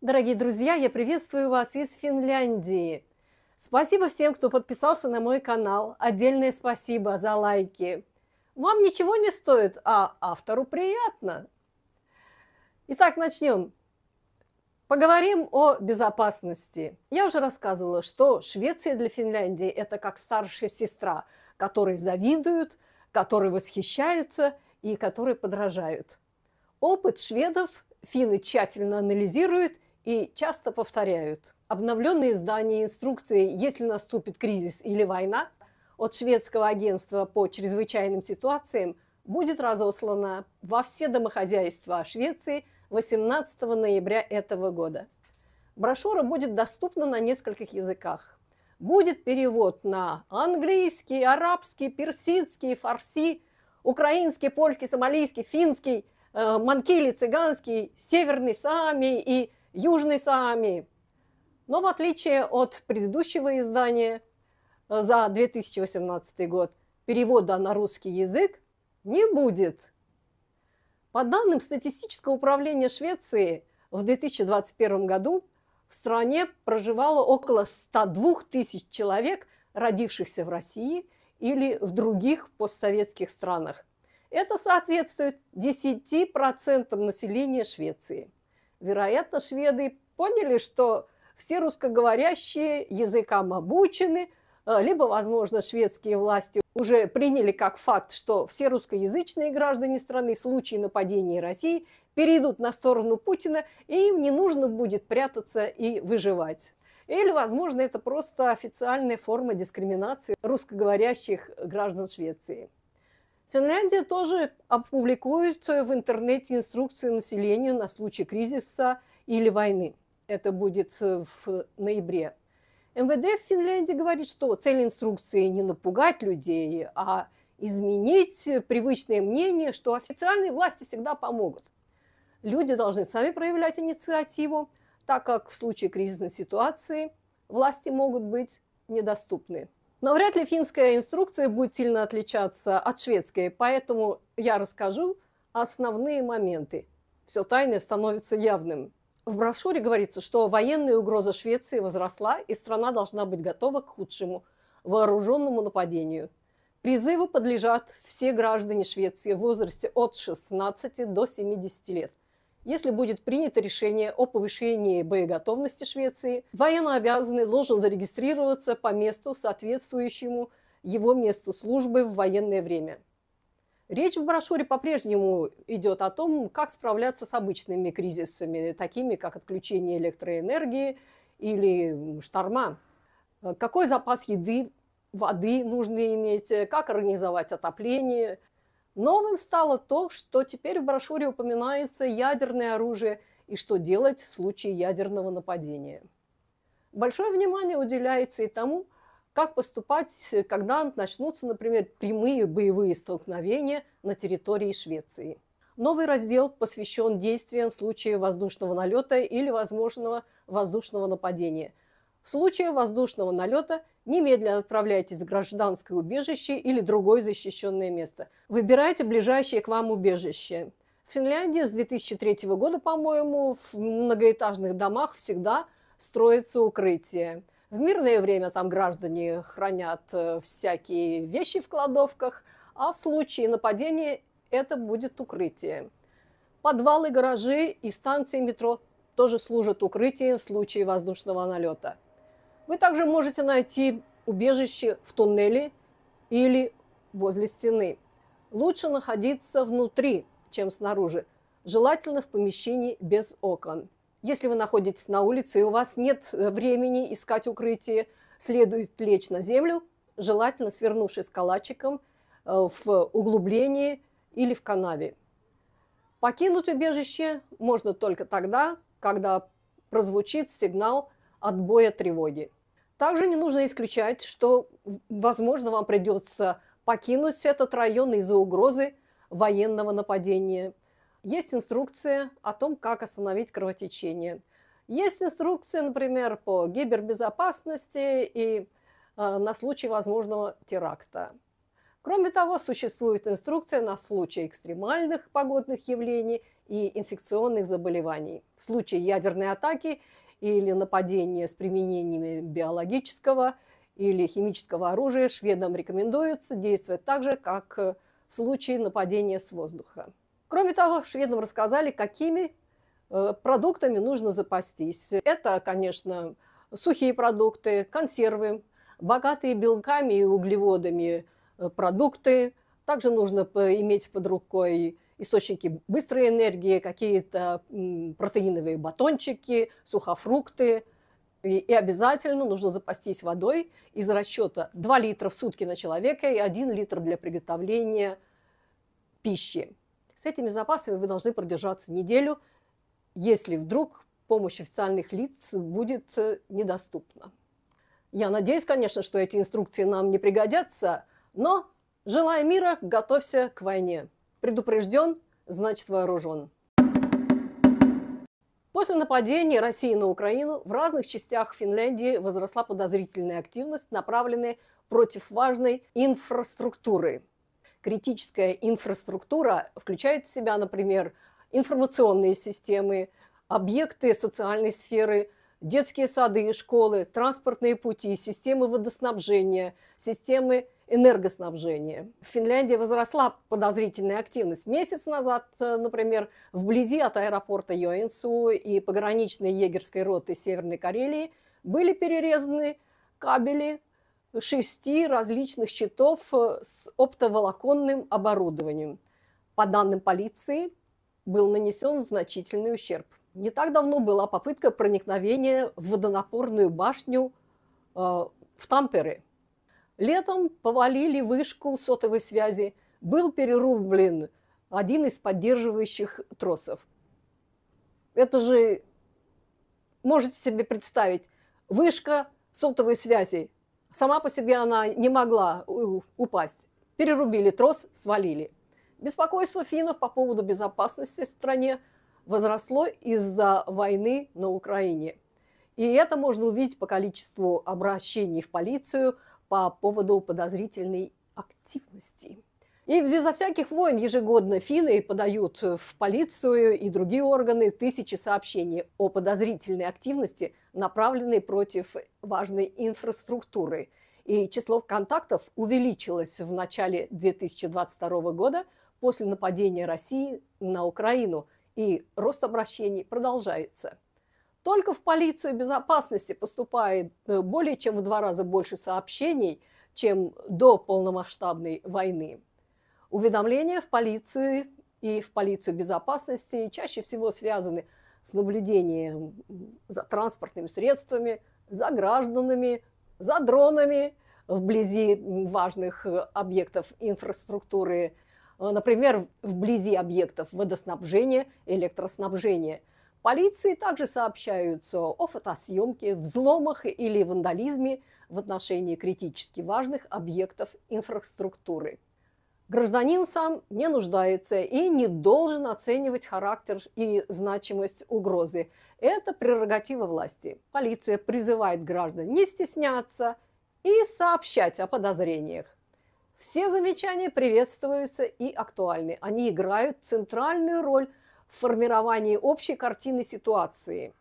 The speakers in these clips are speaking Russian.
Дорогие друзья, я приветствую вас из Финляндии. Спасибо всем, кто подписался на мой канал. Отдельное спасибо за лайки. Вам ничего не стоит, а автору приятно. Итак, начнем. Поговорим о безопасности. Я уже рассказывала, что Швеция для Финляндии – это как старшая сестра, которой завидуют, которой восхищаются и которой подражают. Опыт шведов финны тщательно анализируют и часто повторяют. Обновленные издания инструкции «Если наступит кризис или война» от шведского агентства по чрезвычайным ситуациям будет разослана во все домохозяйства Швеции 18 ноября этого года. Брошюра будет доступна на нескольких языках. Будет перевод на английский, арабский, персидский, фарси, украинский, польский, сомалийский, финский, э, манкили, цыганский, северный сами и Южной Саами. Но в отличие от предыдущего издания э, за 2018 год, перевода на русский язык не будет. По данным статистического управления Швеции, в 2021 году в стране проживало около 102 тысяч человек, родившихся в России или в других постсоветских странах. Это соответствует 10% населения Швеции – Вероятно, шведы поняли, что все русскоговорящие языкам обучены, э, либо, возможно, шведские власти уже приняли как факт, что все русскоязычные граждане страны в случае нападения России перейдут на сторону Путина, и им не нужно будет прятаться и выживать. Или, возможно, это просто официальная форма дискриминации русскоговорящих граждан Швеции. Финляндия тоже опубликует в интернете инструкцию населению на случай кризиса или войны. Это будет э, в ноябре. МВД в Финляндии говорит, что цель инструкции не напугать людей, а изменить привычное мнение, что официальные власти всегда помогут. Люди должны сами проявлять инициативу, так как в случае кризисной ситуации власти могут быть недоступны. Но вряд ли финская инструкция будет сильно отличаться от шведской, поэтому я расскажу основные моменты. Все тайное становится явным. В брошюре говорится, что военная угроза Швеции возросла, и страна должна быть готова к худшему – вооруженному нападению. Призыву подлежат все граждане Швеции в возрасте от 16 до 70 лет если будет принято решение о повышении боеготовности Швеции, военнообязанный должен зарегистрироваться по месту, соответствующему его месту службы в военное время. Речь в брошюре по-прежнему идет о том, как справляться с обычными кризисами, такими как отключение электроэнергии или шторма. Какой запас еды, воды нужно иметь, как организовать отопление – Новым стало то, что теперь в брошюре упоминается ядерное оружие и что делать в случае ядерного нападения. Большое внимание уделяется и тому, как поступать, когда начнутся, например, прямые боевые столкновения на территории Швеции. Новый раздел посвящен действиям в случае воздушного налета или возможного воздушного нападения – в случае воздушного налета немедленно отправляйтесь в гражданское убежище или другое защищенное место. Выбирайте ближайшее к вам убежище. В Финляндии с 2003 года, по-моему, в многоэтажных домах всегда строится укрытие. В мирное время там граждане хранят э, всякие вещи в кладовках, а в случае нападения это будет укрытие. Подвалы, гаражи и станции метро тоже служат укрытием в случае воздушного налета. Вы также можете найти убежище в туннеле или возле стены. Лучше находиться внутри, чем снаружи. Желательно в помещении без окон. Если вы находитесь на улице и у вас нет э, времени искать укрытие, следует лечь на землю, желательно свернувшись калачиком э, в углублении или в канаве. Покинуть убежище можно только тогда, когда прозвучит сигнал отбоя тревоги. Также не нужно исключать, что, возможно, вам придется покинуть этот район из-за угрозы военного нападения. Есть инструкция о том, как остановить кровотечение. Есть инструкция, например, по гибербезопасности и э, на случай возможного теракта. Кроме того, существует инструкция на случай экстремальных погодных явлений и инфекционных заболеваний. В случае ядерной атаки или нападение с применением биологического или химического оружия шведам рекомендуется действовать так же, как э, в случае нападения с воздуха. Кроме того, шведам рассказали, какими э, продуктами нужно запастись. Это, конечно, сухие продукты, консервы, богатые белками и углеводами э, продукты. Также нужно иметь под рукой источники быстрой энергии, какие-то протеиновые батончики, сухофрукты. И, и обязательно нужно запастись водой из расчета 2 литра в сутки на человека и 1 литр для приготовления пищи. С этими запасами вы должны продержаться неделю, если вдруг помощь официальных лиц будет э, недоступна. Я надеюсь, конечно, что эти инструкции нам не пригодятся, но желая мира, готовься к войне. Предупрежден, значит вооружен. После нападения России на Украину в разных частях Финляндии возросла подозрительная активность, направленная против важной инфраструктуры. Критическая инфраструктура включает в себя, например, информационные системы, объекты социальной сферы, детские сады и школы, транспортные пути, системы водоснабжения, системы Энергоснабжение. В Финляндии возросла подозрительная активность. Месяц назад, э, например, вблизи от аэропорта Йоинсу и пограничной егерской роты Северной Карелии были перерезаны кабели шести различных счетов э, с оптоволоконным оборудованием. По данным полиции, был нанесен значительный ущерб. Не так давно была попытка проникновения в водонапорную башню э, в Тампере – Летом повалили вышку сотовой связи, был перерублен один из поддерживающих тросов. Это же, можете себе представить, вышка сотовой связи. Сама по себе она не могла упасть. Перерубили трос, свалили. Беспокойство финнов по поводу безопасности в стране возросло из-за войны на Украине. И это можно увидеть по количеству обращений в полицию, по поводу подозрительной активности. И безо всяких войн ежегодно финны подают в полицию и другие органы тысячи сообщений о подозрительной активности, направленной против важной инфраструктуры. И число контактов увеличилось в начале 2022 года после нападения России на Украину, и рост обращений продолжается – только в полицию безопасности поступает э, более чем в два раза больше сообщений, чем до полномасштабной войны. Уведомления в полицию и в полицию безопасности чаще всего связаны с наблюдением за транспортными средствами, за гражданами, за дронами вблизи важных э, объектов инфраструктуры, э, например, вблизи объектов водоснабжения, электроснабжения – Полиции также сообщаются о фотосъемке, взломах или вандализме в отношении критически важных объектов инфраструктуры. Гражданин сам не нуждается и не должен оценивать характер и значимость угрозы. Это прерогатива власти. Полиция призывает граждан не стесняться и сообщать о подозрениях. Все замечания приветствуются и актуальны. Они играют центральную роль в формировании общей картины ситуации.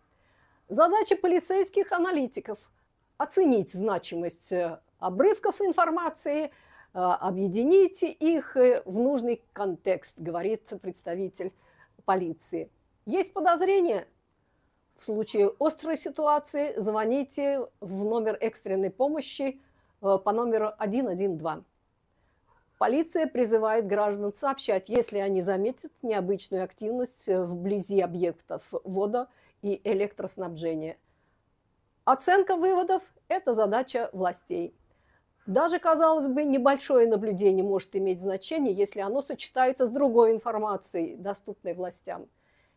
Задача полицейских аналитиков – оценить значимость э, обрывков информации, э, объединить их э, в нужный контекст, говорит представитель полиции. Есть подозрения? В случае острой ситуации звоните в номер экстренной помощи по номеру 112. Полиция призывает граждан сообщать, если они заметят необычную активность э, вблизи объектов вода и электроснабжения. Оценка выводов – это задача властей. Даже, казалось бы, небольшое наблюдение может иметь значение, если оно сочетается с другой информацией, доступной властям.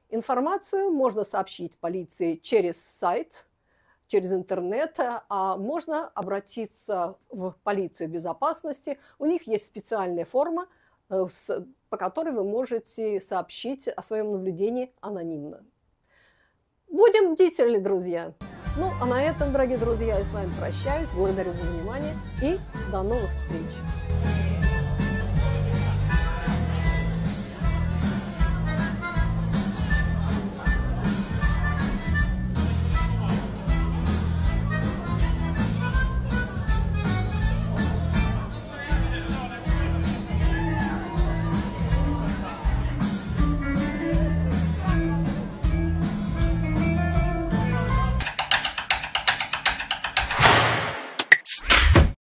Информацию можно сообщить полиции через сайт – через интернет, а можно обратиться в полицию безопасности. У них есть специальная форма, э, по которой вы можете сообщить о своем наблюдении анонимно. Будем бдительны, друзья! Ну, а на этом, дорогие друзья, я с вами прощаюсь. Благодарю за внимание и до новых встреч!